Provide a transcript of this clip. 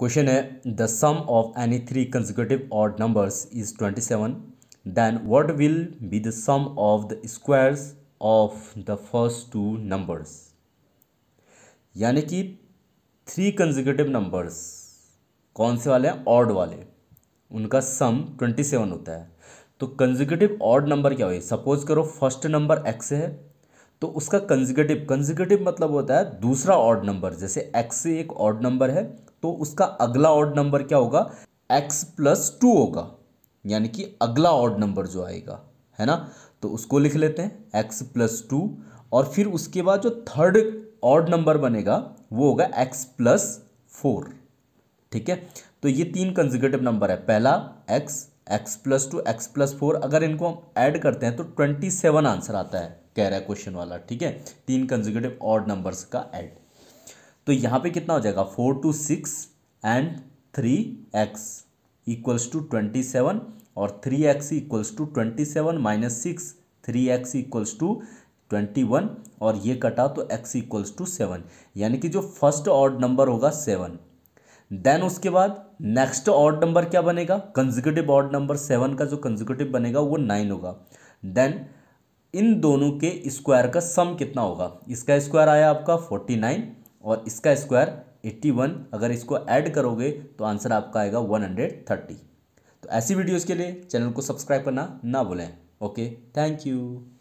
question है the sum of any three consecutive odd numbers is twenty seven then what will be the sum of the squares of the first two numbers यानी कि three consecutive numbers कौन से वाले हैं odd वाले उनका सम twenty seven होता है तो कंजिक्यूटिव ऑड नंबर क्या हुई सपोज करो फर्स्ट नंबर एक्स है तो उसका कंजिक्यूटिव कंजिक्यूटिव मतलब होता है दूसरा ऑड नंबर जैसे एक्स एक ऑड नंबर है तो उसका अगला ऑड नंबर क्या होगा एक्स प्लस टू होगा यानी कि अगला ऑड नंबर जो आएगा है ना तो उसको लिख लेते हैं एक्स प्लस टू और फिर उसके बाद जो थर्ड ऑड नंबर बनेगा वो होगा एक्स प्लस फोर ठीक है तो ये तीन कंजिक्यूटिव नंबर है पहला X X plus two X plus four अगर इनको हम ऐड करते हैं तो ट्वेंटी सेवन आंसर आता है कह रहा है क्वेश्चन वाला ठीक है तीन कंजिक्यूटिव ऑड नंबर्स का ऐड तो यहाँ पे कितना हो जाएगा four two six and three X equals to twenty seven और three X equals to twenty seven minus six three X equals to twenty one और ये कटा तो एक्स इक्वल्स टू सेवन यानी कि जो फर्स्ट ऑर्ड नंबर होगा seven then उसके बाद नेक्स्ट ऑर्ड नंबर क्या बनेगा कंजिक्यूटिव ऑर्ड नंबर सेवन का जो कंजिक्यूटिव बनेगा वो नाइन होगा देन इन दोनों के स्क्वायर का सम कितना होगा इसका स्क्वायर आया आपका फोर्टी नाइन और इसका स्क्वायर 81 अगर इसको ऐड करोगे तो आंसर आपका आएगा 130 तो ऐसी वीडियोज़ के लिए चैनल को सब्सक्राइब करना ना भूलें ओके थैंक यू